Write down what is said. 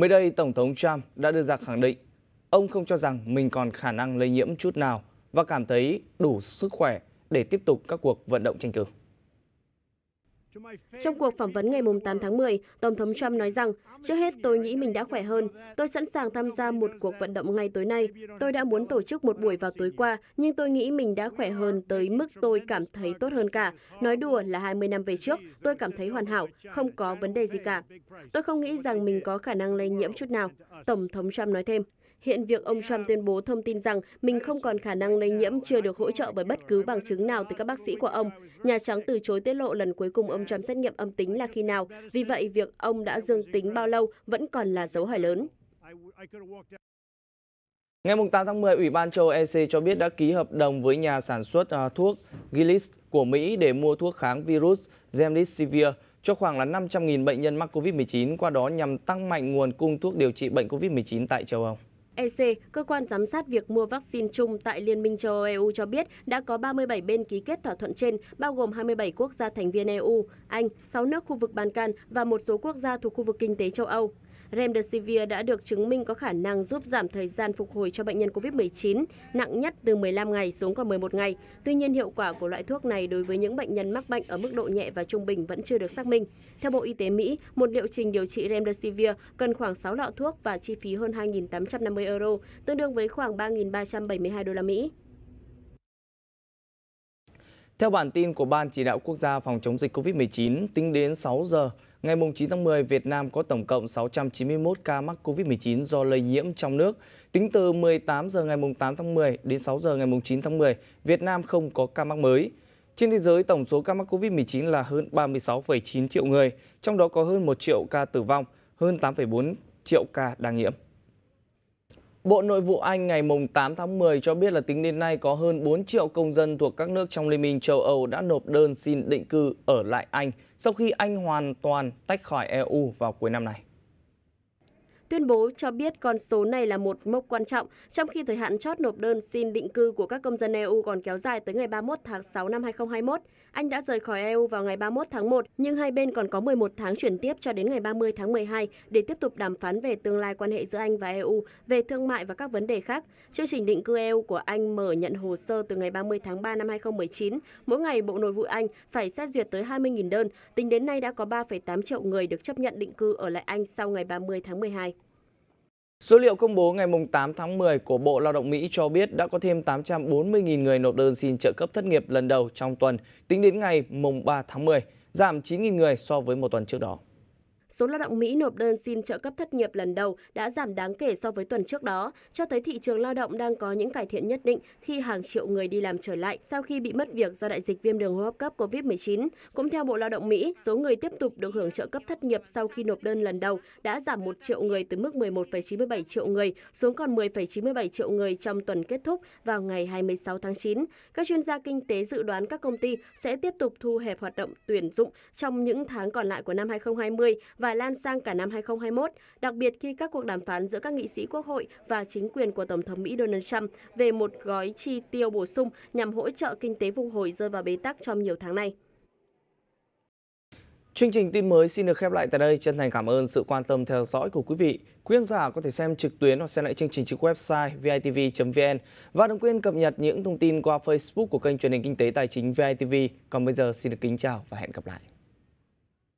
Mới đây, Tổng thống Trump đã đưa ra khẳng định ông không cho rằng mình còn khả năng lây nhiễm chút nào và cảm thấy đủ sức khỏe để tiếp tục các cuộc vận động tranh cử. Trong cuộc phỏng vấn ngày 8 tháng 10, Tổng thống Trump nói rằng, trước hết tôi nghĩ mình đã khỏe hơn, tôi sẵn sàng tham gia một cuộc vận động ngay tối nay. Tôi đã muốn tổ chức một buổi vào tối qua, nhưng tôi nghĩ mình đã khỏe hơn tới mức tôi cảm thấy tốt hơn cả. Nói đùa là 20 năm về trước, tôi cảm thấy hoàn hảo, không có vấn đề gì cả. Tôi không nghĩ rằng mình có khả năng lây nhiễm chút nào, Tổng thống Trump nói thêm. Hiện việc ông Trump tuyên bố thông tin rằng mình không còn khả năng lây nhiễm chưa được hỗ trợ bởi bất cứ bằng chứng nào từ các bác sĩ của ông. Nhà Trắng từ chối tiết lộ lần cuối cùng ông Trump xét nghiệm âm tính là khi nào. Vì vậy, việc ông đã dương tính bao lâu vẫn còn là dấu hỏi lớn. Ngày 8 tháng 10, Ủy ban châu EC cho biết đã ký hợp đồng với nhà sản xuất à, thuốc Gilead của Mỹ để mua thuốc kháng virus Remdesivir cho khoảng là 500.000 bệnh nhân mắc COVID-19, qua đó nhằm tăng mạnh nguồn cung thuốc điều trị bệnh COVID-19 tại châu Âu. EC, cơ quan giám sát việc mua vaccine chung tại Liên minh châu Âu EU cho biết đã có 37 bên ký kết thỏa thuận trên, bao gồm 27 quốc gia thành viên EU, Anh, 6 nước khu vực Ban Can và một số quốc gia thuộc khu vực kinh tế châu Âu. Remdesivir đã được chứng minh có khả năng giúp giảm thời gian phục hồi cho bệnh nhân COVID-19 nặng nhất từ 15 ngày xuống còn 11 ngày. Tuy nhiên, hiệu quả của loại thuốc này đối với những bệnh nhân mắc bệnh ở mức độ nhẹ và trung bình vẫn chưa được xác minh. Theo Bộ Y tế Mỹ, một liệu trình điều trị Remdesivir cần khoảng 6 lọ thuốc và chi phí hơn 2.850 euro, tương đương với khoảng 3.372 đô la Mỹ. Theo bản tin của Ban Chỉ đạo Quốc gia phòng chống dịch COVID-19, tính đến 6 giờ, Ngày 9 tháng 10, Việt Nam có tổng cộng 691 ca mắc COVID-19 do lây nhiễm trong nước. Tính từ 18 giờ ngày 8 tháng 10 đến 6 giờ ngày 9 tháng 10, Việt Nam không có ca mắc mới. Trên thế giới, tổng số ca mắc COVID-19 là hơn 36,9 triệu người, trong đó có hơn 1 triệu ca tử vong, hơn 8,4 triệu ca đang nhiễm. Bộ Nội vụ Anh ngày 8 tháng 10 cho biết là tính đến nay có hơn 4 triệu công dân thuộc các nước trong Liên minh châu Âu đã nộp đơn xin định cư ở lại Anh sau khi Anh hoàn toàn tách khỏi EU vào cuối năm này. Tuyên bố cho biết con số này là một mốc quan trọng, trong khi thời hạn chót nộp đơn xin định cư của các công dân EU còn kéo dài tới ngày 31 tháng 6 năm 2021. Anh đã rời khỏi EU vào ngày 31 tháng 1, nhưng hai bên còn có 11 tháng chuyển tiếp cho đến ngày 30 tháng 12 để tiếp tục đàm phán về tương lai quan hệ giữa Anh và EU, về thương mại và các vấn đề khác. Chương trình định cư EU của Anh mở nhận hồ sơ từ ngày 30 tháng 3 năm 2019. Mỗi ngày, Bộ Nội vụ Anh phải xét duyệt tới 20.000 đơn. Tính đến nay đã có 3,8 triệu người được chấp nhận định cư ở lại Anh sau ngày 30 tháng 12. Số liệu công bố ngày 8 tháng 10 của Bộ Lao động Mỹ cho biết đã có thêm 840.000 người nộp đơn xin trợ cấp thất nghiệp lần đầu trong tuần tính đến ngày 3 tháng 10, giảm 9.000 người so với một tuần trước đó số lao động Mỹ nộp đơn xin trợ cấp thất nghiệp lần đầu đã giảm đáng kể so với tuần trước đó, cho thấy thị trường lao động đang có những cải thiện nhất định khi hàng triệu người đi làm trở lại sau khi bị mất việc do đại dịch viêm đường hô hấp cấp COVID-19. Cũng theo Bộ Lao động Mỹ, số người tiếp tục được hưởng trợ cấp thất nghiệp sau khi nộp đơn lần đầu đã giảm 1 triệu người từ mức 11,97 triệu người xuống còn 10,97 triệu người trong tuần kết thúc vào ngày 26 tháng 9. Các chuyên gia kinh tế dự đoán các công ty sẽ tiếp tục thu hẹp hoạt động tuyển dụng trong những tháng còn lại của năm 2020 và và lan sang cả năm 2021, đặc biệt khi các cuộc đàm phán giữa các nghị sĩ quốc hội và chính quyền của Tổng thống Mỹ Donald Trump về một gói chi tiêu bổ sung nhằm hỗ trợ kinh tế phục hồi rơi vào bế tắc trong nhiều tháng nay. Chương trình tin mới xin được khép lại tại đây. Chân thành cảm ơn sự quan tâm theo dõi của quý vị. Quý khán giả có thể xem trực tuyến hoặc xem lại chương trình trên website vitv.vn và đừng quên cập nhật những thông tin qua Facebook của kênh truyền hình kinh tế tài chính VITV. Còn bây giờ xin được kính chào và hẹn gặp lại.